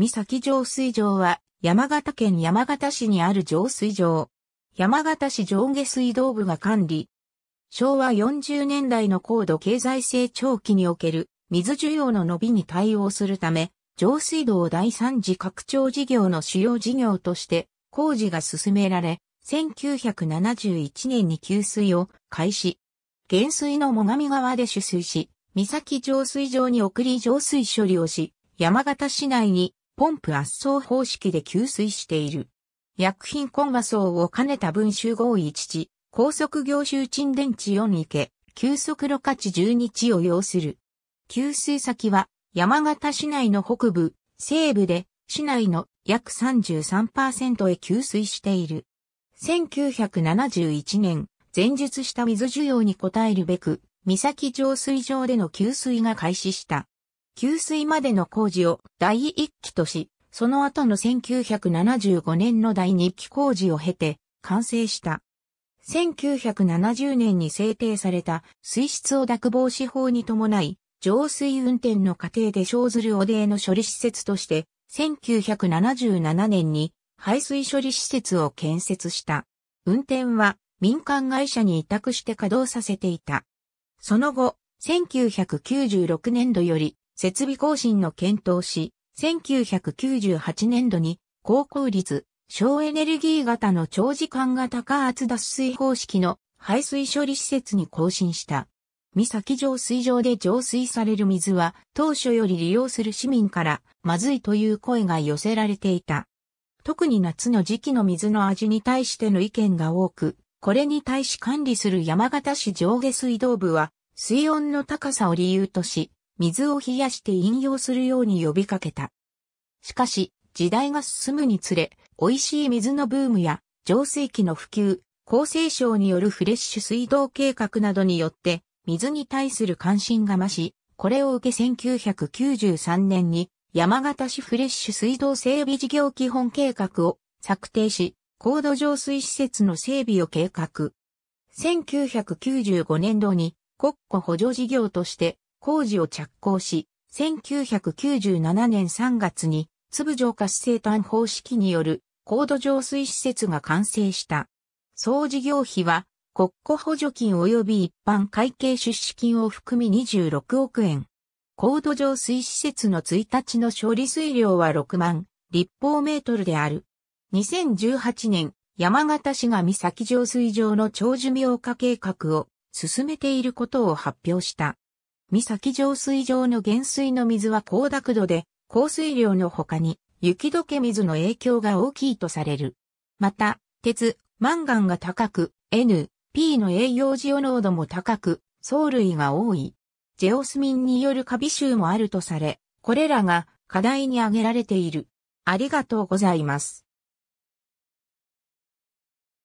三崎浄水場は、山形県山形市にある浄水場。山形市上下水道部が管理。昭和40年代の高度経済成長期における水需要の伸びに対応するため、浄水道第3次拡張事業の主要事業として工事が進められ、1971年に給水を開始。原水の最上川で取水し、三崎浄水場に送り浄水処理をし、山形市内にポンプ圧送方式で給水している。薬品混和層を兼ねた分集合1高速業集沈電池4池、急速路価値12地を要する。給水先は山形市内の北部、西部で市内の約33%へ給水している。1971年、前述した水需要に応えるべく、三崎浄水場での給水が開始した。給水までの工事を第一期とし、その後の1975年の第二期工事を経て完成した。1970年に制定された水質を濁防止法に伴い、浄水運転の過程で生ずる汚泥の処理施設として、1977年に排水処理施設を建設した。運転は民間会社に委託して稼働させていた。その後、1996年度より設備更新の検討し、1998年度に高効率、省エネルギー型の長時間型加圧脱水方式の排水処理施設に更新した。三崎浄水場で浄水される水は当初より利用する市民からまずいという声が寄せられていた。特に夏の時期の水の味に対しての意見が多く、これに対し管理する山形市上下水道部は水温の高さを理由とし、水を冷やして飲用するように呼びかけた。しかし、時代が進むにつれ、美味しい水のブームや、浄水器の普及、厚生省によるフレッシュ水道計画などによって、水に対する関心が増し、これを受け1993年に、山形市フレッシュ水道整備事業基本計画を策定し、高度浄水施設の整備を計画。1995年度に国庫補助事業として工事を着工し、1997年3月に粒化施生炭方式による高度浄水施設が完成した。総事業費は国庫補助金及び一般会計出資金を含み26億円。高度浄水施設の1日の処理水量は6万立方メートルである。2018年、山形市が三崎浄水場の長寿命化計画を進めていることを発表した。岬浄水場の減水の水は高濁度で、降水量の他に、雪解け水の影響が大きいとされる。また、鉄、マンガンが高く、N、P の栄養ジオ濃度も高く、藻類が多い。ジェオスミンによるカビ臭もあるとされ、これらが課題に挙げられている。ありがとうございます。